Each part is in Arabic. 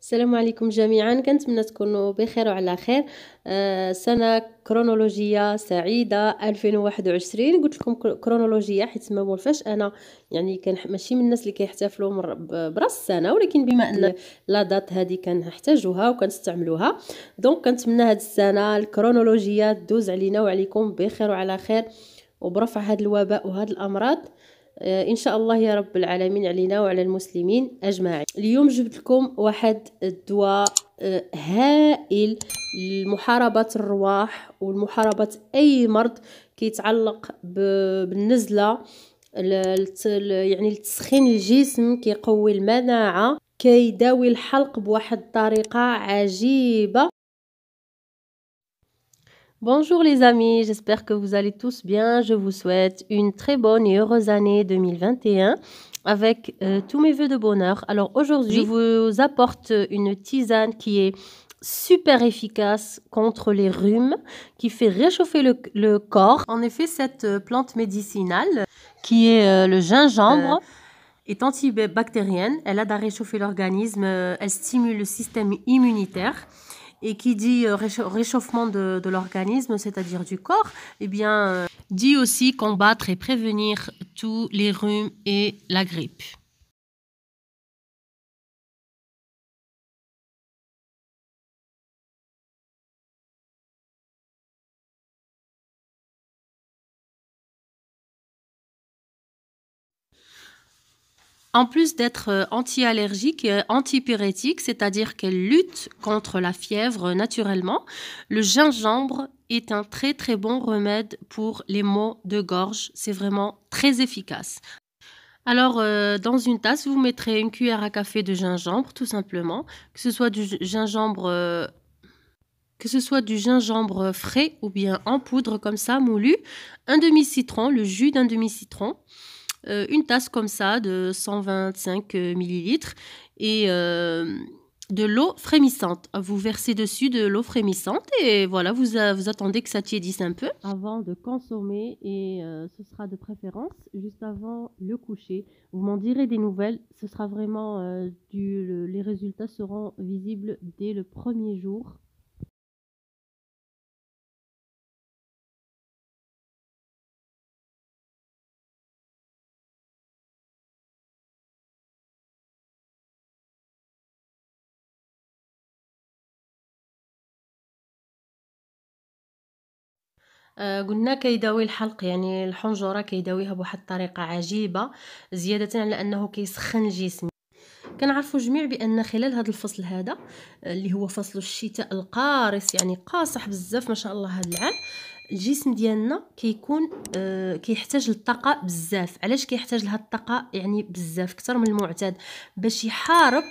السلام عليكم جميعا كنتمنى تكونوا بخير وعلى خير آه، سنه كرونولوجيه سعيده 2021 قلت لكم كرونولوجيه حيت ما مولفاش انا يعني كان ماشي من الناس اللي كيحتفلوا براس السنه ولكن بما ان لا دات هذه كنحتاجوها وكنستعملوها دونك كنتمنى هاد السنه الكرونولوجيه تدوز علينا وعليكم بخير وعلى خير وبرفع هاد الوباء وهاد الامراض آه، ان شاء الله يا رب العالمين علينا وعلى المسلمين اجمعين اليوم جبت لكم واحد الدواء آه، هائل لمحاربه الرواح ومحاربه اي مرض كيتعلق بالنزله يعني التسخين الجسم كيقوي المناعه كيداوي الحلق بواحد الطريقه عجيبه Bonjour les amis, j'espère que vous allez tous bien. Je vous souhaite une très bonne et heureuse année 2021 avec euh, tous mes voeux de bonheur. Alors aujourd'hui, je vous apporte une tisane qui est super efficace contre les rhumes, qui fait réchauffer le, corps. En effet, cette euh, plante médicinale, qui est euh, le gingembre, est antibactérienne. Elle aide à réchauffer l'organisme, elle stimule le système immunitaire. Et qui dit euh, réchauffement de, l'organisme, c'est-à-dire du corps, eh euh, dit aussi combattre et prévenir tous les rhumes et la grippe. En plus d'être euh, anti-allergique et euh, antipyrétique, c'est-à-dire qu'elle lutte contre la fièvre naturellement, le gingembre est un très très bon remède pour les maux de gorge. C'est vraiment très efficace. Alors, euh, dans une tasse, vous mettrez une cuillère à café de gingembre, tout simplement, que ce soit du gingembre, que ce soit du gingembre frais ou bien en poudre comme ça, moulu, un demi-citron, le jus d'un demi-citron, euh, une tasse comme ça de 125 euh, ml et euh, de l'eau frémissante. Vous versez dessus de l'eau frémissante et voilà, vous, attendez que ça tiédisse un peu. Avant de consommer, et ce sera de préférence juste avant le coucher, vous m'en direz des nouvelles. Ce sera vraiment, les résultats seront visibles dès le premier jour آه، قلنا كيداوي الحلق يعني الحنجره كيداويها بواحد الطريقه عجيبه زياده على انه كيسخن الجسم كنعرفوا جميع بان خلال هذا الفصل هذا آه، اللي هو فصل الشتاء القارس يعني قاصح بزاف ما شاء الله هذا العام الجسم ديالنا كيكون آه كيحتاج للطاقه بزاف علاش كيحتاج لها الطاقه يعني بزاف اكثر من المعتاد باش يحارب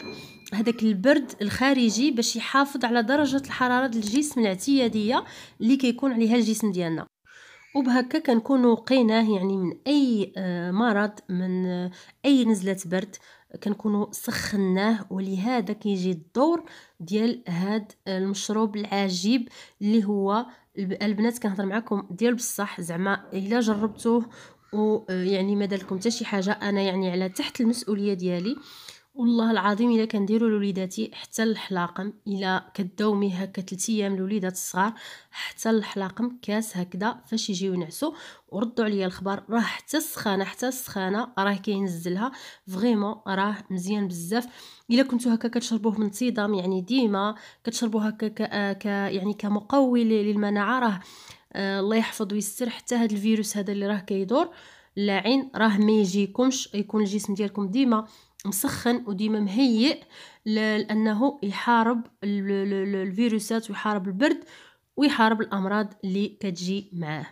هذاك البرد الخارجي باش يحافظ على درجه الحراره الجسم الاعتياديه اللي كيكون عليها الجسم ديالنا وبهكا كنكونوا وقيناه يعني من اي آه، مرض من آه، اي نزله برد كنكونوا سخناه ولهذا كيجي الدور ديال هاد المشروب العجيب اللي هو البنات كنهضر معكم ديال بصح زعما الا جربتوه ويعني ما دار لكم حتى شي حاجه انا يعني على تحت المسؤوليه ديالي والله العظيم الا كنديرو لوليداتي حتى الحلاقم الا كداومي هكا 3 ايام لوليدات الصغار حتى الحلاقم كاس هكذا فاش يجيو ينعسوا وردوا عليا الخبر راه حتى السخانه حتى السخانه راه كينزلها فريمون راه مزيان بزاف الا كنتو هكا كتشربوه بانتظام يعني ديما كتشربوه هكا ك آه، يعني كمقوي للمناعه راه آه، الله يحفظ ويستر حتى هذا الفيروس هذا اللي راه كيدور لعين راه ما يجيكمش يكون الجسم ديالكم ديما مسخن وديما مهيئ لانه يحارب الفيروسات ويحارب البرد ويحارب الامراض اللي كتجي معاه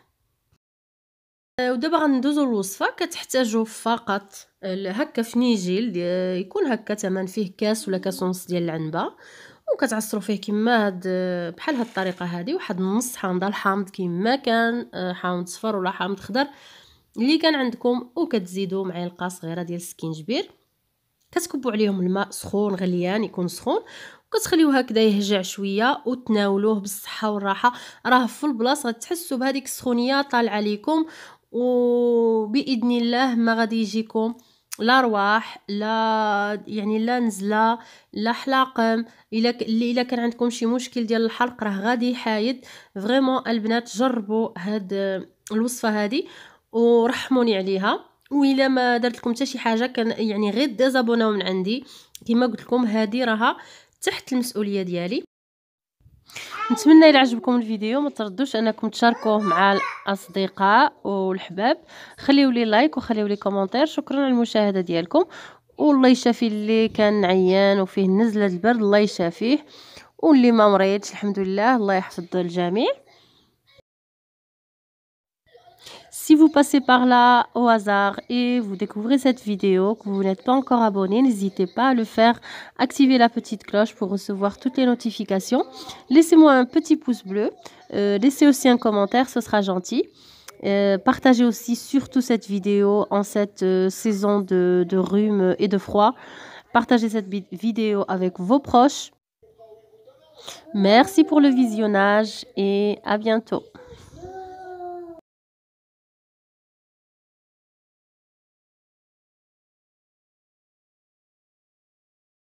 آه، ودابا غندوزو للوصفه كتحتاجو فقط هكا فنيجيل يكون هكا تمن فيه كاس ولا كاس ونص ديال العنبه وكتعصروا فيه كما هاد آه، بحال هاد الطريقه هادي واحد نص حامضه الحامض كما كان آه، حامض صفر ولا حامض خضر اللي كان عندكم وكتزيدوا معلقه صغيره ديال السكينجبير كتكبوا عليهم الماء سخون غليان يكون سخون وكتخليوه هكذا يهجع شويه وتناولوه بالصحه والراحه راه في البلاصه تحسوا بهذيك السخونيه طالعه ليكم وباذن الله ما غادي يجيكم لا رواح لا يعني لا نزله لا حلاقم الا الا كان عندكم شي مشكل ديال الحلق راه غادي يحايد فريمون البنات جربوا هاد الوصفه هذه ورحموني عليها والا ما درت لكم حتى شي حاجه كان يعني غير ديزابوناو من عندي كما قلت لكم هذه راها تحت المسؤوليه ديالي نتمنى الى عجبكم الفيديو ما تردوش انكم تشاركوه مع الاصدقاء والحباب خليوا لي لايك وخليوا لي كومنتير شكرا على المشاهده ديالكم والله يشافي اللي كان عيان وفيه نزله البرد الله يشافيه واللي ما مريضش الحمد لله الله يحفظ الجميع Si vous passez par là au hasard et vous découvrez cette vidéo, que vous n'êtes pas encore abonné, n'hésitez pas à le faire. Activez la petite cloche pour recevoir toutes les notifications. Laissez-moi un petit pouce bleu. Euh, laissez aussi un commentaire, ce sera gentil. Euh, partagez aussi surtout cette vidéo en cette euh, saison de, de rhume et de froid. Partagez cette vidéo avec vos proches. Merci pour le visionnage et à bientôt.